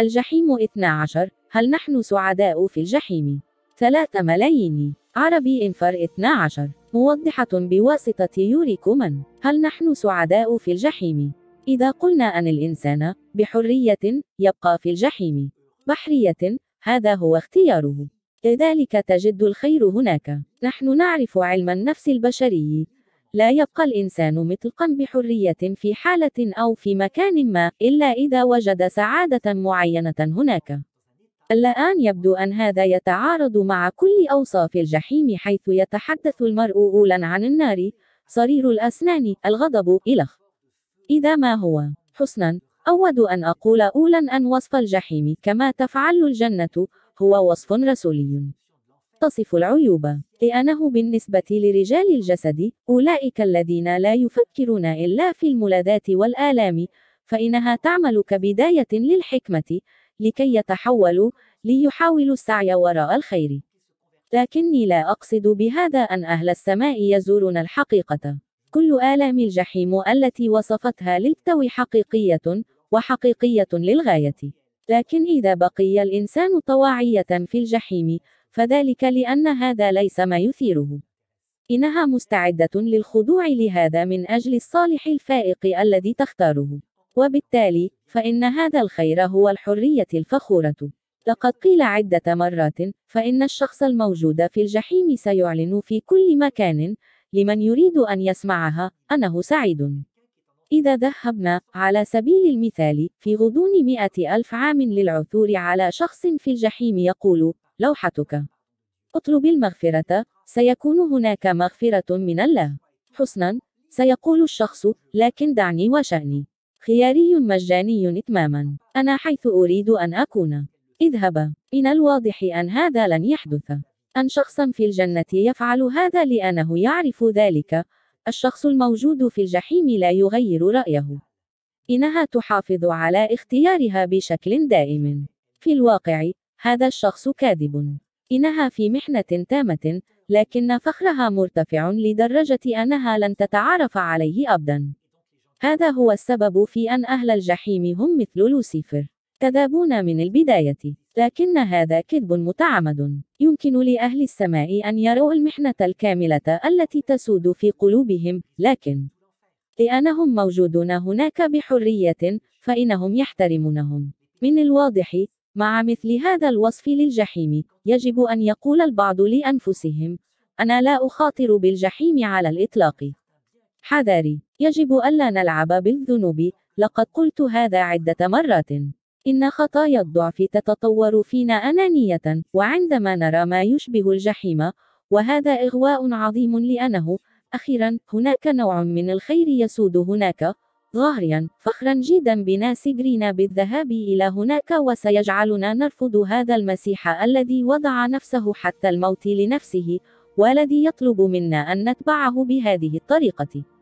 الجحيم 12 هل نحن سعداء في الجحيم؟ 3 ملايين عربي انفر 12 موضحة بواسطة يوري كومان هل نحن سعداء في الجحيم؟ إذا قلنا أن الإنسان بحرية يبقى في الجحيم بحرية هذا هو اختياره لذلك تجد الخير هناك نحن نعرف علم النفس البشري لا يبقى الإنسان مطلقا بحرية في حالة أو في مكان ما إلا إذا وجد سعادة معينة هناك. الآن يبدو أن هذا يتعارض مع كل أوصاف الجحيم حيث يتحدث المرء أولا عن النار، صرير الأسنان، الغضب، إلخ. إذا ما هو حسنا، أود أن أقول أولا أن وصف الجحيم كما تفعل الجنة هو وصف رسولي. تصف العيوب لأنه بالنسبة لرجال الجسد أولئك الذين لا يفكرون إلا في الملذات والآلام فإنها تعمل كبداية للحكمة لكي يتحولوا ليحاولوا السعي وراء الخير لكني لا أقصد بهذا أن أهل السماء يزورون الحقيقة كل آلام الجحيم التي وصفتها للتو حقيقية وحقيقية للغاية لكن إذا بقي الإنسان طواعية في الجحيم فذلك لأن هذا ليس ما يثيره. إنها مستعدة للخضوع لهذا من أجل الصالح الفائق الذي تختاره. وبالتالي، فإن هذا الخير هو الحرية الفخورة. لقد قيل عدة مرات: فإن الشخص الموجود في الجحيم سيعلن في كل مكان، لمن يريد أن يسمعها، أنه سعيد. إذا ذهبنا على سبيل المثال في غضون مئة ألف عام للعثور على شخص في الجحيم يقول لوحتك اطلب المغفرة سيكون هناك مغفرة من الله حسنا سيقول الشخص لكن دعني وشأني خياري مجاني إتماما أنا حيث أريد أن أكون اذهب من الواضح أن هذا لن يحدث أن شخصا في الجنة يفعل هذا لأنه يعرف ذلك الشخص الموجود في الجحيم لا يغير رأيه إنها تحافظ على اختيارها بشكل دائم في الواقع هذا الشخص كاذب إنها في محنة تامة لكن فخرها مرتفع لدرجة أنها لن تتعارف عليه أبدا هذا هو السبب في أن أهل الجحيم هم مثل لوسيفر كذابون من البداية لكن هذا كذب متعمد يمكن لأهل السماء أن يروا المحنة الكاملة التي تسود في قلوبهم لكن لأنهم موجودون هناك بحرية فإنهم يحترمونهم من الواضح مع مثل هذا الوصف للجحيم يجب أن يقول البعض لأنفسهم أنا لا أخاطر بالجحيم على الإطلاق حذاري يجب ألا نلعب بالذنوب لقد قلت هذا عدة مرات إن خطايا الضعف تتطور فينا أنانية وعندما نرى ما يشبه الجحيم وهذا إغواء عظيم لأنه أخيرا هناك نوع من الخير يسود هناك ظاهريا فخرا جدا بنا سيجرينا بالذهاب إلى هناك وسيجعلنا نرفض هذا المسيح الذي وضع نفسه حتى الموت لنفسه والذي يطلب منا أن نتبعه بهذه الطريقة